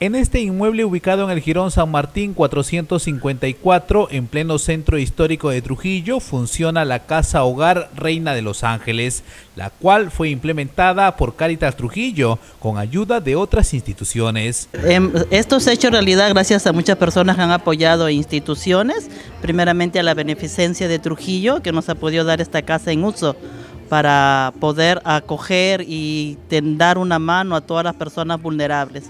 En este inmueble ubicado en el Girón San Martín 454, en pleno centro histórico de Trujillo, funciona la Casa Hogar Reina de Los Ángeles, la cual fue implementada por Caritas Trujillo con ayuda de otras instituciones. Em, Esto se ha hecho realidad gracias a muchas personas que han apoyado instituciones, primeramente a la beneficencia de Trujillo, que nos ha podido dar esta casa en uso para poder acoger y dar una mano a todas las personas vulnerables,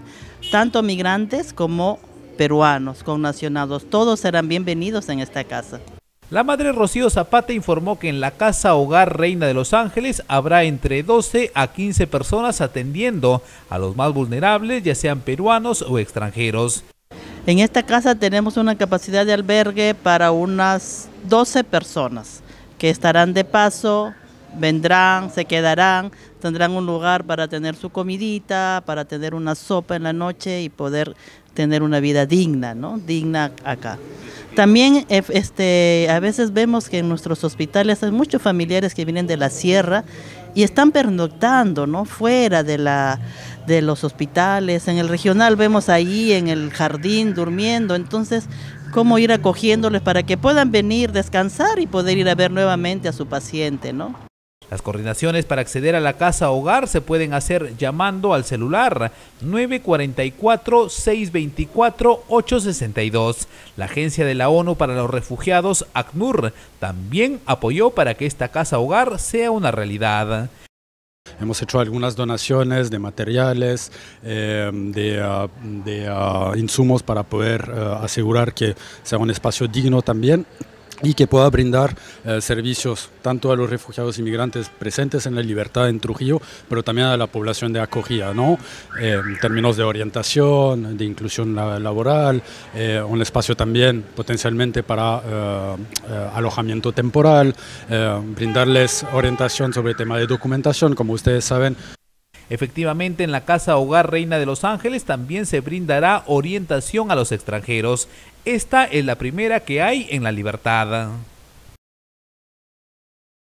tanto migrantes como peruanos, connacionados. Todos serán bienvenidos en esta casa. La madre Rocío Zapata informó que en la casa Hogar Reina de Los Ángeles habrá entre 12 a 15 personas atendiendo a los más vulnerables, ya sean peruanos o extranjeros. En esta casa tenemos una capacidad de albergue para unas 12 personas que estarán de paso vendrán, se quedarán, tendrán un lugar para tener su comidita, para tener una sopa en la noche y poder tener una vida digna, ¿no? Digna acá. También este, a veces vemos que en nuestros hospitales hay muchos familiares que vienen de la sierra y están pernoctando, ¿no? Fuera de, de los hospitales, en el regional vemos ahí en el jardín durmiendo, entonces cómo ir acogiéndoles para que puedan venir, descansar y poder ir a ver nuevamente a su paciente, ¿no? Las coordinaciones para acceder a la casa hogar se pueden hacer llamando al celular 944-624-862. La Agencia de la ONU para los Refugiados, ACNUR, también apoyó para que esta casa hogar sea una realidad. Hemos hecho algunas donaciones de materiales, em, de, ah, ah, insumos para poder eh, asegurar que sea un espacio digno también y que pueda brindar eh, servicios tanto a los refugiados inmigrantes presentes en la libertad en Trujillo, pero también a la población de acogida, ¿no? Eh, en términos de orientación, de inclusión laboral, eh, un espacio también potencialmente para alojamiento temporal, brindarles orientación sobre el tema de documentación, como ustedes saben. Efectivamente, en la Casa Hogar Reina de Los Ángeles también se brindará orientación a los extranjeros. Esta es la primera que hay en la libertad.